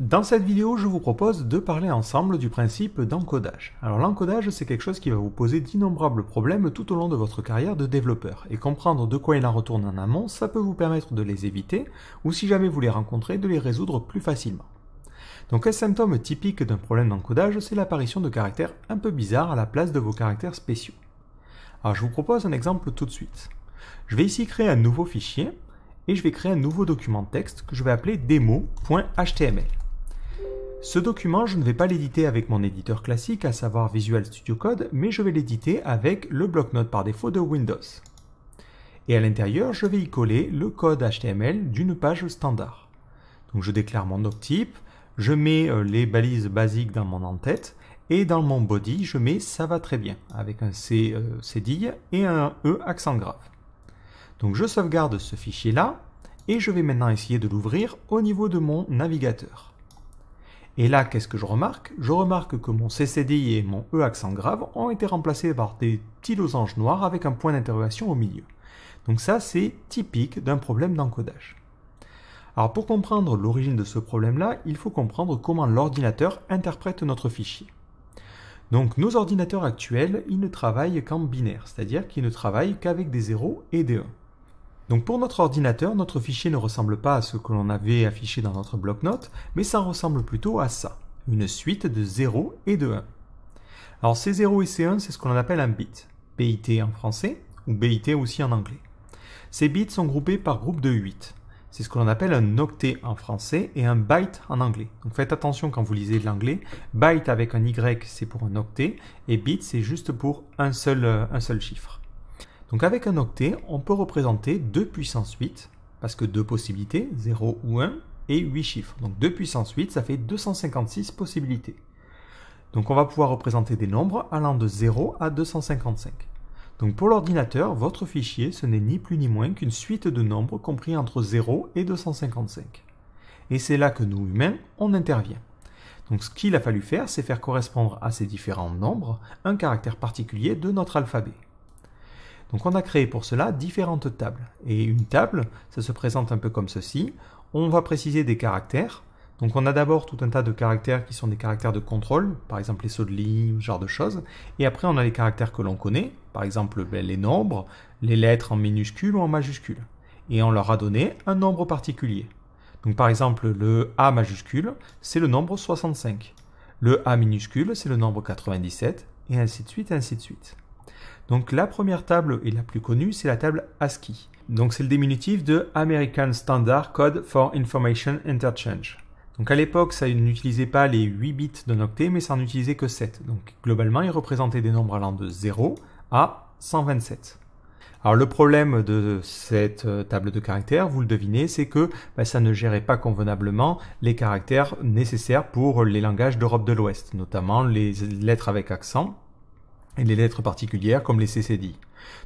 Dans cette vidéo, je vous propose de parler ensemble du principe d'encodage. Alors l'encodage, c'est quelque chose qui va vous poser d'innombrables problèmes tout au long de votre carrière de développeur, et comprendre de quoi il en retourne en amont, ça peut vous permettre de les éviter, ou si jamais vous les rencontrez, de les résoudre plus facilement. Donc un symptôme typique d'un problème d'encodage, c'est l'apparition de caractères un peu bizarres à la place de vos caractères spéciaux. Alors je vous propose un exemple tout de suite. Je vais ici créer un nouveau fichier, et je vais créer un nouveau document de texte que je vais appeler démo.html. Ce document, je ne vais pas l'éditer avec mon éditeur classique, à savoir Visual Studio Code, mais je vais l'éditer avec le bloc-notes par défaut de Windows. Et à l'intérieur, je vais y coller le code HTML d'une page standard. Donc je déclare mon doctype, je mets euh, les balises basiques dans mon en-tête, et dans mon body, je mets ça va très bien, avec un C euh, cédille et un E accent grave. Donc je sauvegarde ce fichier là, et je vais maintenant essayer de l'ouvrir au niveau de mon navigateur. Et là, qu'est-ce que je remarque Je remarque que mon CCDI et mon E accent grave ont été remplacés par des petits losanges noirs avec un point d'interrogation au milieu. Donc ça, c'est typique d'un problème d'encodage. Alors pour comprendre l'origine de ce problème-là, il faut comprendre comment l'ordinateur interprète notre fichier. Donc nos ordinateurs actuels, ils ne travaillent qu'en binaire, c'est-à-dire qu'ils ne travaillent qu'avec des 0 et des 1. Donc pour notre ordinateur, notre fichier ne ressemble pas à ce que l'on avait affiché dans notre bloc-notes, mais ça ressemble plutôt à ça, une suite de 0 et de 1. Alors ces 0 et ces 1, c'est ce qu'on appelle un bit, BIT en français, ou BIT aussi en anglais. Ces bits sont groupés par groupe de 8. C'est ce qu'on appelle un octet en français et un byte en anglais. Donc faites attention quand vous lisez de l'anglais. Byte avec un Y, c'est pour un octet, et bit, c'est juste pour un seul, euh, un seul chiffre. Donc avec un octet, on peut représenter 2 puissance 8, parce que deux possibilités, 0 ou 1, et 8 chiffres. Donc 2 puissance 8, ça fait 256 possibilités. Donc on va pouvoir représenter des nombres allant de 0 à 255. Donc pour l'ordinateur, votre fichier, ce n'est ni plus ni moins qu'une suite de nombres compris entre 0 et 255. Et c'est là que nous, humains, on intervient. Donc ce qu'il a fallu faire, c'est faire correspondre à ces différents nombres un caractère particulier de notre alphabet. Donc on a créé pour cela différentes tables. Et une table, ça se présente un peu comme ceci. On va préciser des caractères. Donc on a d'abord tout un tas de caractères qui sont des caractères de contrôle, par exemple les sauts de ligne, ce genre de choses. Et après on a les caractères que l'on connaît, par exemple ben, les nombres, les lettres en minuscules ou en majuscules. Et on leur a donné un nombre particulier. Donc par exemple le A majuscule, c'est le nombre 65. Le A minuscule, c'est le nombre 97, et ainsi de suite, ainsi de suite. Donc la première table et la plus connue, c'est la table ASCII. Donc c'est le diminutif de American Standard Code for Information Interchange. Donc à l'époque, ça n'utilisait pas les 8 bits d'un octet, mais ça n'utilisait utilisait que 7. Donc globalement, il représentait des nombres allant de 0 à 127. Alors le problème de cette euh, table de caractères, vous le devinez, c'est que bah, ça ne gérait pas convenablement les caractères nécessaires pour les langages d'Europe de l'Ouest, notamment les lettres avec accent et les lettres particulières comme les CCD.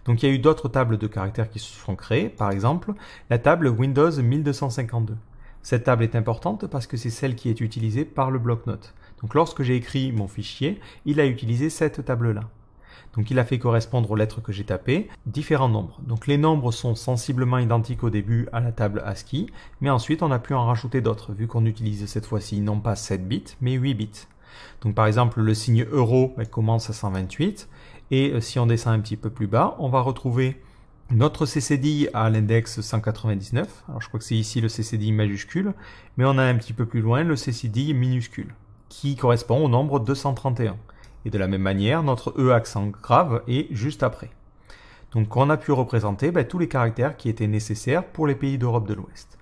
Donc il y a eu d'autres tables de caractères qui se sont créées, par exemple la table Windows 1252. Cette table est importante parce que c'est celle qui est utilisée par le bloc-notes. Donc lorsque j'ai écrit mon fichier, il a utilisé cette table-là. Donc il a fait correspondre aux lettres que j'ai tapées différents nombres. Donc les nombres sont sensiblement identiques au début à la table ASCII, mais ensuite on a pu en rajouter d'autres, vu qu'on utilise cette fois-ci non pas 7 bits, mais 8 bits. Donc par exemple, le signe euro commence à 128. Et euh, si on descend un petit peu plus bas, on va retrouver notre CCDI à l'index 199. Alors je crois que c'est ici le CCDI majuscule, mais on a un petit peu plus loin le CCDI minuscule, qui correspond au nombre 231. Et de la même manière, notre E accent grave est juste après. Donc on a pu représenter ben, tous les caractères qui étaient nécessaires pour les pays d'Europe de l'Ouest.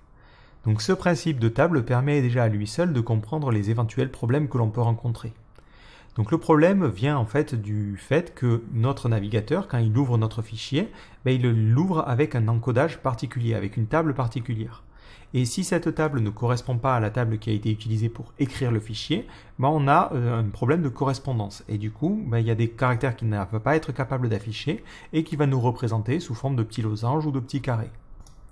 Donc ce principe de table permet déjà à lui seul de comprendre les éventuels problèmes que l'on peut rencontrer. Donc le problème vient en fait du fait que notre navigateur, quand il ouvre notre fichier, ben il l'ouvre avec un encodage particulier, avec une table particulière. Et si cette table ne correspond pas à la table qui a été utilisée pour écrire le fichier, ben, on a euh, un problème de correspondance. Et du coup, ben, il y a des caractères qui ne va pas être capable d'afficher et qui va nous représenter sous forme de petits losanges ou de petits carrés.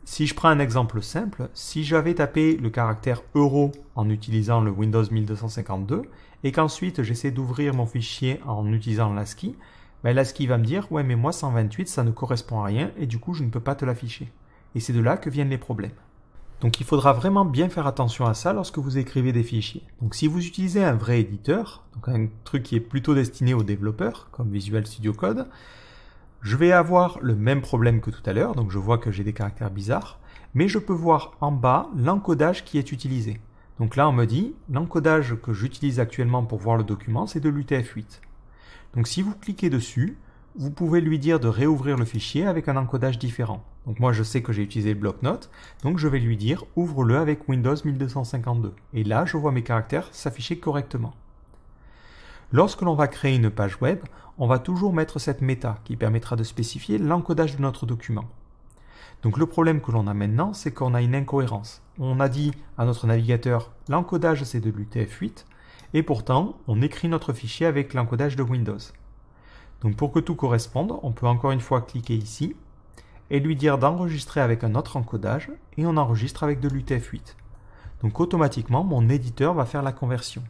Si je prends un exemple simple, si j'avais tapé le caractère euro en utilisant le Windows 1252 et qu'ensuite j'essaie d'ouvrir mon fichier en utilisant l'ASCII, ben l'ASCII va me dire ouais mais moi 128 ça ne correspond à rien et du coup je ne peux pas te l'afficher. Et c'est de là que viennent les problèmes. Donc il faudra vraiment bien faire attention à ça lorsque vous écrivez des fichiers. Donc si vous utilisez un vrai éditeur, donc un truc qui est plutôt destiné aux développeurs comme Visual Studio Code, je vais avoir le même problème que tout à l'heure, donc je vois que j'ai des caractères bizarres, mais je peux voir en bas l'encodage qui est utilisé. Donc là, on me dit, l'encodage que j'utilise actuellement pour voir le document, c'est de l'UTF-8. Donc si vous cliquez dessus, vous pouvez lui dire de réouvrir le fichier avec un encodage différent. Donc moi, je sais que j'ai utilisé le bloc-notes, donc je vais lui dire « Ouvre-le avec Windows 1252 ». Et là, je vois mes caractères s'afficher correctement. Lorsque l'on va créer une page web, on va toujours mettre cette méta qui permettra de spécifier l'encodage de notre document. Donc le problème que l'on a maintenant, c'est qu'on a une incohérence. On a dit à notre navigateur l'encodage c'est de l'UTF-8 et pourtant on écrit notre fichier avec l'encodage de Windows. Donc pour que tout corresponde, on peut encore une fois cliquer ici et lui dire d'enregistrer avec un autre encodage et on enregistre avec de l'UTF-8. Donc automatiquement mon éditeur va faire la conversion.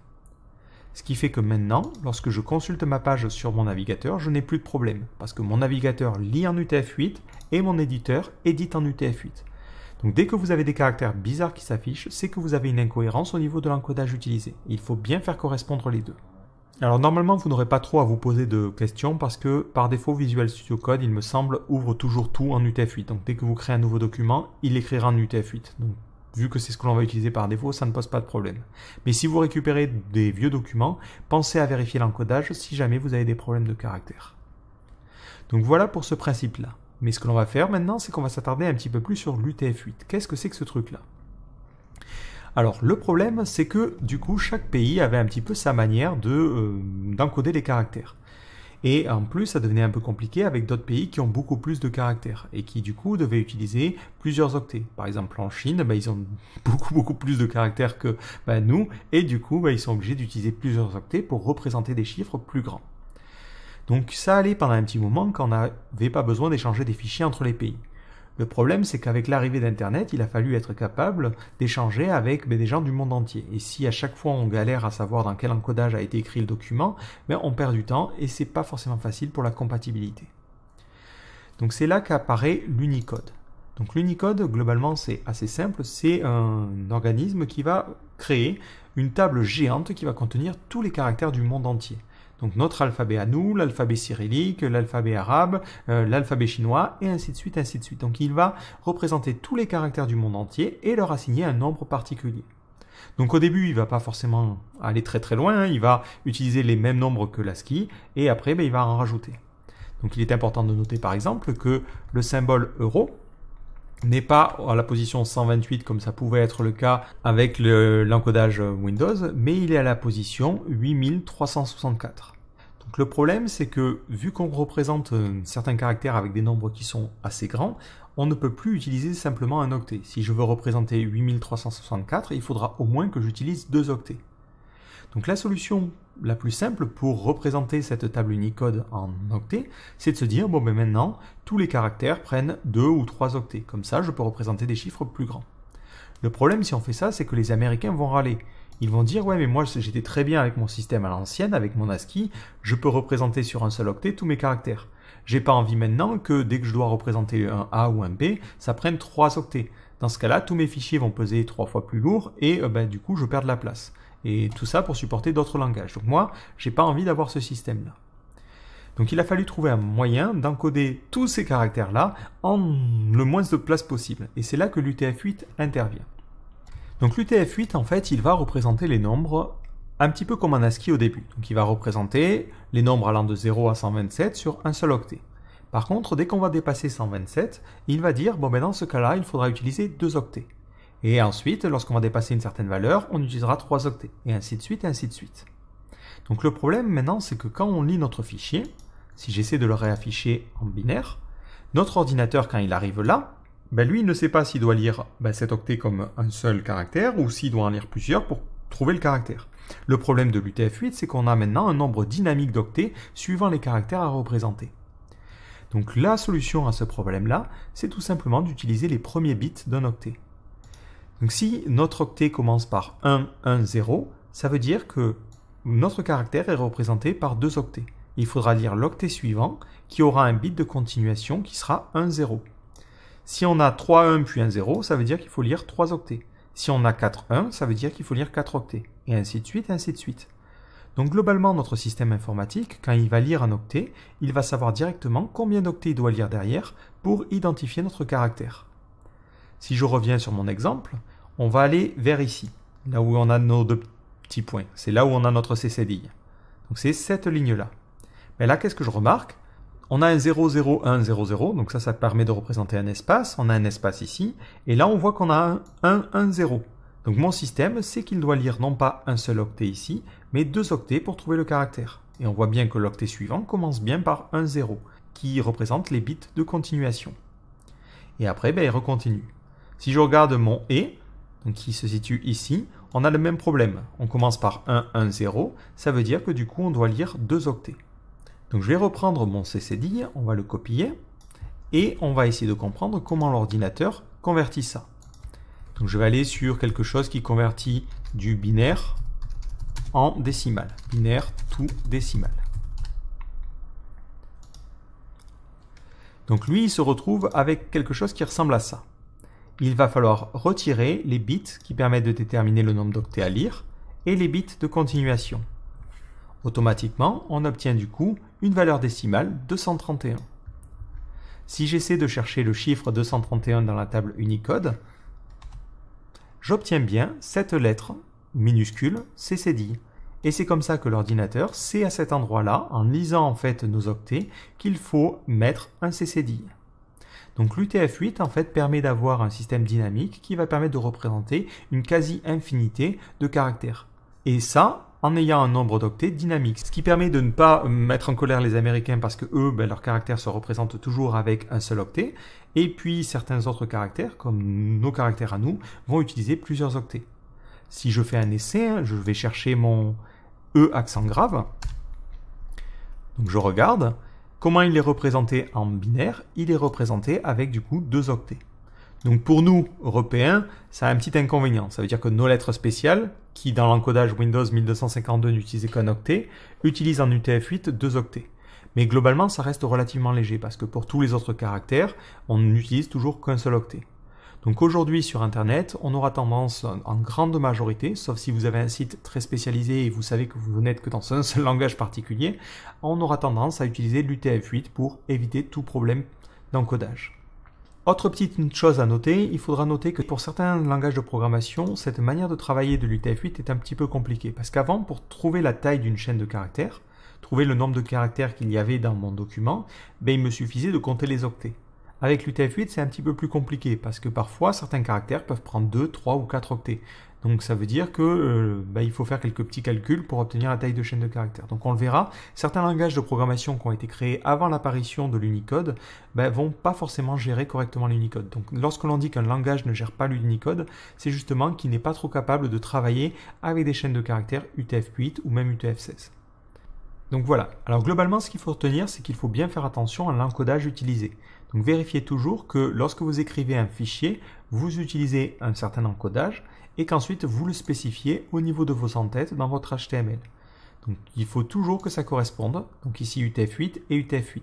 Ce qui fait que maintenant, lorsque je consulte ma page sur mon navigateur, je n'ai plus de problème, parce que mon navigateur lit en UTF-8 et mon éditeur édite en UTF-8. Donc dès que vous avez des caractères bizarres qui s'affichent, c'est que vous avez une incohérence au niveau de l'encodage utilisé. Il faut bien faire correspondre les deux. Alors normalement, vous n'aurez pas trop à vous poser de questions parce que par défaut, Visual Studio Code, il me semble, ouvre toujours tout en UTF-8. Donc dès que vous créez un nouveau document, il écrira en UTF-8. Donc vu que c'est ce que l'on va utiliser par défaut, ça ne pose pas de problème. Mais si vous récupérez des vieux documents, pensez à vérifier l'encodage si jamais vous avez des problèmes de caractère. Donc voilà pour ce principe-là. Mais ce que l'on va faire maintenant, c'est qu'on va s'attarder un petit peu plus sur l'UTF-8. Qu'est-ce que c'est que ce truc-là alors le problème, c'est que du coup, chaque pays avait un petit peu sa manière de euh, d'encoder les caractères. Et en plus, ça devenait un peu compliqué avec d'autres pays qui ont beaucoup plus de caractères et qui du coup devaient utiliser plusieurs octets. Par exemple, en Chine, bah, ils ont beaucoup beaucoup plus de caractères que bah, nous et du coup, bah, ils sont obligés d'utiliser plusieurs octets pour représenter des chiffres plus grands. Donc ça allait pendant un petit moment quand on n'avait pas besoin d'échanger des fichiers entre les pays. Le problème, c'est qu'avec l'arrivée d'Internet, il a fallu être capable d'échanger avec ben, des gens du monde entier. Et si à chaque fois on galère à savoir dans quel encodage a été écrit le document, ben, on perd du temps et c'est pas forcément facile pour la compatibilité. Donc c'est là qu'apparaît l'Unicode. Donc l'Unicode, globalement, c'est assez simple, c'est un organisme qui va créer une table géante qui va contenir tous les caractères du monde entier. Donc notre alphabet à nous, l'alphabet cyrillique, l'alphabet arabe, euh, l'alphabet chinois, et ainsi de suite, ainsi de suite. Donc il va représenter tous les caractères du monde entier et leur assigner un nombre particulier. Donc au début, il va pas forcément aller très très loin, hein. il va utiliser les mêmes nombres que l'ASCII, et après, ben, il va en rajouter. Donc il est important de noter par exemple que le symbole euro, n'est pas à la position 128 comme ça pouvait être le cas avec l'encodage Windows, mais il est à la position 8364. Donc le problème, c'est que vu qu'on représente euh, certains caractères avec des nombres qui sont assez grands, on ne peut plus utiliser simplement un octet. Si je veux représenter 8364, il faudra au moins que j'utilise deux octets. Donc la solution la plus simple pour représenter cette table Unicode en octets, c'est de se dire, bon mais ben, maintenant, tous les caractères prennent deux ou trois octets. Comme ça, je peux représenter des chiffres plus grands. Le problème si on fait ça, c'est que les Américains vont râler. Ils vont dire, ouais mais moi j'étais très bien avec mon système à l'ancienne, avec mon ASCII, je peux représenter sur un seul octet tous mes caractères. J'ai pas envie maintenant que dès que je dois représenter un A ou un B, ça prenne 3 octets. Dans ce cas-là, tous mes fichiers vont peser trois fois plus lourd et euh, ben, du coup je perds de la place et tout ça pour supporter d'autres langages. Donc moi, j'ai pas envie d'avoir ce système-là. Donc il a fallu trouver un moyen d'encoder tous ces caractères-là en le moins de place possible. Et c'est là que l'UTF-8 intervient. Donc l'UTF-8, en fait, il va représenter les nombres un petit peu comme un ASCII au début. Donc il va représenter les nombres allant de 0 à 127 sur un seul octet. Par contre, dès qu'on va dépasser 127, il va dire, bon ben dans ce cas-là, il faudra utiliser deux octets. Et ensuite, lorsqu'on va dépasser une certaine valeur, on utilisera 3 octets, et ainsi de suite, et ainsi de suite. Donc le problème maintenant, c'est que quand on lit notre fichier, si j'essaie de le réafficher en binaire, notre ordinateur, quand il arrive là, ben lui, il ne sait pas s'il doit lire ben cet octet comme un seul caractère ou s'il doit en lire plusieurs pour trouver le caractère. Le problème de l'UTF-8, c'est qu'on a maintenant un nombre dynamique d'octets suivant les caractères à représenter. Donc la solution à ce problème-là, c'est tout simplement d'utiliser les premiers bits d'un octet. Donc si notre octet commence par 1, 1, 0, ça veut dire que notre caractère est représenté par deux octets. Il faudra lire l'octet suivant qui aura un bit de continuation qui sera 1, 0. Si on a 3, 1 puis 1, 0, ça veut dire qu'il faut lire 3 octets. Si on a 4, 1, ça veut dire qu'il faut lire 4 octets. Et ainsi de suite, ainsi de suite. Donc globalement, notre système informatique, quand il va lire un octet, il va savoir directement combien d'octets il doit lire derrière pour identifier notre caractère. Si je reviens sur mon exemple, on va aller vers ici, là où on a nos deux petits points. C'est là où on a notre CCDI. Donc c'est cette ligne-là. Mais là, qu'est-ce que je remarque On a un 0, 0, 1, 0, 0, donc ça, ça permet de représenter un espace. On a un espace ici, et là, on voit qu'on a un 1, 1, 0. Donc mon système c'est qu'il doit lire non pas un seul octet ici, mais deux octets pour trouver le caractère. Et on voit bien que l'octet suivant commence bien par un 0, qui représente les bits de continuation. Et après, ben, il recontinue. Si je regarde mon et, qui se situe ici, on a le même problème. On commence par 1, 1, 0. Ça veut dire que du coup, on doit lire deux octets. Donc je vais reprendre mon CCD, on va le copier et on va essayer de comprendre comment l'ordinateur convertit ça. Donc je vais aller sur quelque chose qui convertit du binaire en décimal. Binaire tout décimal. Donc lui, il se retrouve avec quelque chose qui ressemble à ça il va falloir retirer les bits qui permettent de déterminer le nombre d'octets à lire et les bits de continuation. Automatiquement, on obtient du coup une valeur décimale 231. Si j'essaie de chercher le chiffre 231 dans la table Unicode, j'obtiens bien cette lettre minuscule CCDI. Et c'est comme ça que l'ordinateur sait à cet endroit-là, en lisant en fait nos octets, qu'il faut mettre un CCDI. Donc l'UTF-8 en fait permet d'avoir un système dynamique qui va permettre de représenter une quasi-infinité de caractères. Et ça, en ayant un nombre d'octets dynamique, ce qui permet de ne pas euh, mettre en colère les Américains parce que eux, ben, leurs caractères se représentent toujours avec un seul octet, et puis certains autres caractères, comme nos caractères à nous, vont utiliser plusieurs octets. Si je fais un essai, hein, je vais chercher mon E accent grave, donc je regarde, Comment il est représenté en binaire Il est représenté avec du coup deux octets. Donc pour nous, Européens, ça a un petit inconvénient. Ça veut dire que nos lettres spéciales, qui dans l'encodage Windows 1252 n'utilisaient qu'un octet, utilisent en UTF-8 deux octets. Mais globalement, ça reste relativement léger parce que pour tous les autres caractères, on n'utilise toujours qu'un seul octet. Donc aujourd'hui sur Internet, on aura tendance en grande majorité, sauf si vous avez un site très spécialisé et vous savez que vous n'êtes que dans un seul langage particulier, on aura tendance à utiliser l'UTF-8 pour éviter tout problème d'encodage. Autre petite chose à noter, il faudra noter que pour certains langages de programmation, cette manière de travailler de l'UTF-8 est un petit peu compliquée. Parce qu'avant, pour trouver la taille d'une chaîne de caractères, trouver le nombre de caractères qu'il y avait dans mon document, ben il me suffisait de compter les octets. Avec l'UTF-8, c'est un petit peu plus compliqué parce que parfois certains caractères peuvent prendre 2, 3 ou 4 octets. Donc ça veut dire que euh, bah, il faut faire quelques petits calculs pour obtenir la taille de chaîne de caractères. Donc on le verra, certains langages de programmation qui ont été créés avant l'apparition de l'Unicode bah, vont pas forcément gérer correctement l'Unicode. Donc lorsque l'on dit qu'un langage ne gère pas l'Unicode, c'est justement qu'il n'est pas trop capable de travailler avec des chaînes de caractères UTF-8 ou même UTF-16. Donc voilà, alors globalement ce qu'il faut retenir c'est qu'il faut bien faire attention à l'encodage utilisé. Donc vérifiez toujours que lorsque vous écrivez un fichier, vous utilisez un certain encodage et qu'ensuite vous le spécifiez au niveau de vos entêtes dans votre HTML. Donc il faut toujours que ça corresponde, donc ici UTF-8 et UTF-8.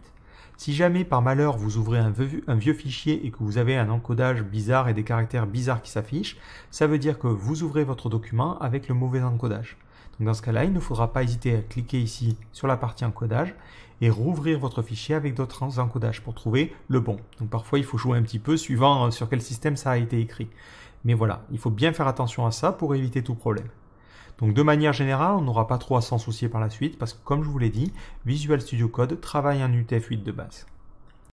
Si jamais par malheur vous ouvrez un vieux, un vieux, fichier et que vous avez un encodage bizarre et des caractères bizarres qui s'affichent, ça veut dire que vous ouvrez votre document avec le mauvais encodage dans ce cas-là, il ne faudra pas hésiter à cliquer ici sur la partie encodage et rouvrir votre fichier avec d'autres encodages pour trouver le bon. Donc parfois, il faut jouer un petit peu suivant euh, sur quel système ça a été écrit. Mais voilà, il faut bien faire attention à ça pour éviter tout problème. Donc de manière générale, on n'aura pas trop à s'en soucier par la suite parce que comme je vous l'ai dit, Visual Studio Code travaille en UTF-8 de base.